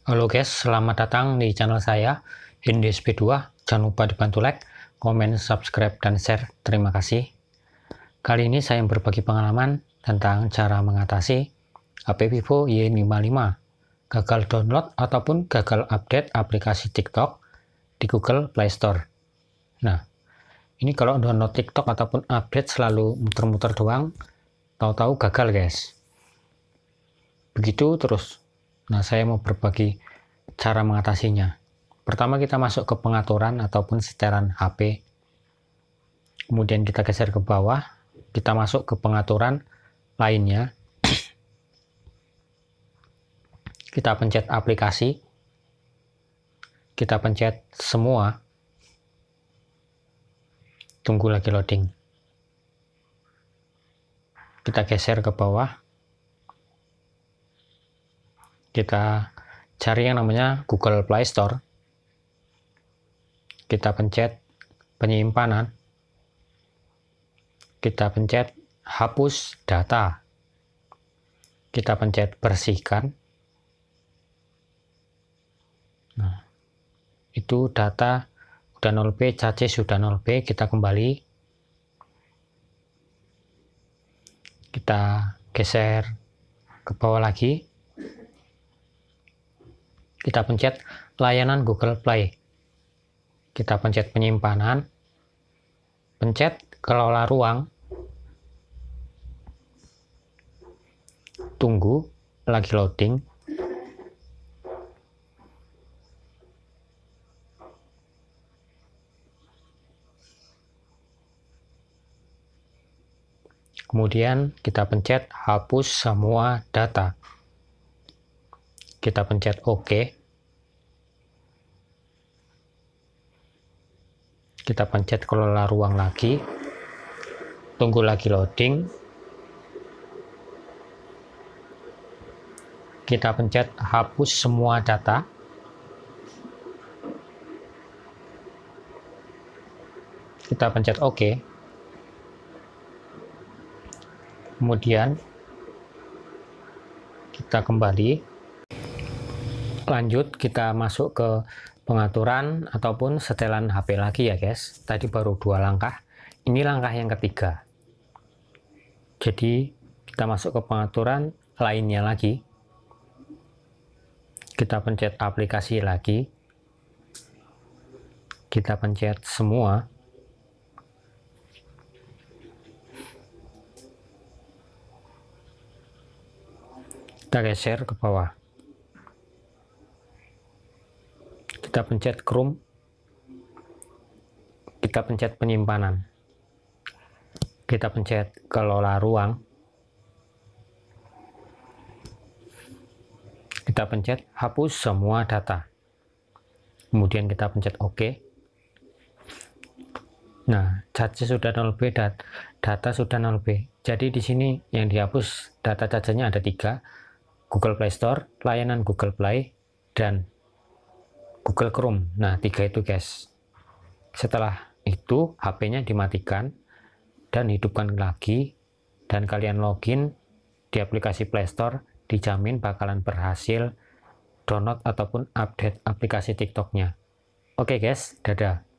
Halo guys, selamat datang di channel saya, Hindi sp 2. Jangan lupa dibantu like, komen, subscribe, dan share. Terima kasih. Kali ini saya berbagi pengalaman tentang cara mengatasi HP Vivo Y55, gagal download ataupun gagal update aplikasi TikTok di Google Play Store. Nah, ini kalau download TikTok ataupun update selalu muter-muter doang, tahu-tahu gagal guys. Begitu terus Nah, saya mau berbagi cara mengatasinya. Pertama kita masuk ke pengaturan ataupun setelan HP. Kemudian kita geser ke bawah, kita masuk ke pengaturan lainnya. Kita pencet aplikasi. Kita pencet semua. Tunggu lagi loading. Kita geser ke bawah kita cari yang namanya Google Play Store kita pencet penyimpanan kita pencet hapus data kita pencet bersihkan nah itu data udah 0B cc sudah 0B kita kembali kita geser ke bawah lagi kita pencet layanan Google Play. Kita pencet penyimpanan, pencet kelola ruang, tunggu lagi loading. Kemudian kita pencet hapus semua data. Kita pencet OK. kita pencet kelola ruang lagi tunggu lagi loading kita pencet hapus semua data kita pencet OK kemudian kita kembali lanjut kita masuk ke pengaturan ataupun setelan HP lagi ya guys tadi baru dua langkah ini langkah yang ketiga jadi kita masuk ke pengaturan lainnya lagi kita pencet aplikasi lagi kita pencet semua kita geser ke bawah kita pencet Chrome kita pencet penyimpanan kita pencet kelola ruang kita pencet hapus semua data kemudian kita pencet OK nah charge sudah 0B dan data sudah 0B jadi di sini yang dihapus data cache-nya ada tiga Google Play Store, layanan Google Play, dan Google Chrome. Nah, tiga itu guys. Setelah itu HP-nya dimatikan dan hidupkan lagi dan kalian login di aplikasi Play Store dijamin bakalan berhasil download ataupun update aplikasi TikTok-nya. Oke okay guys, dadah.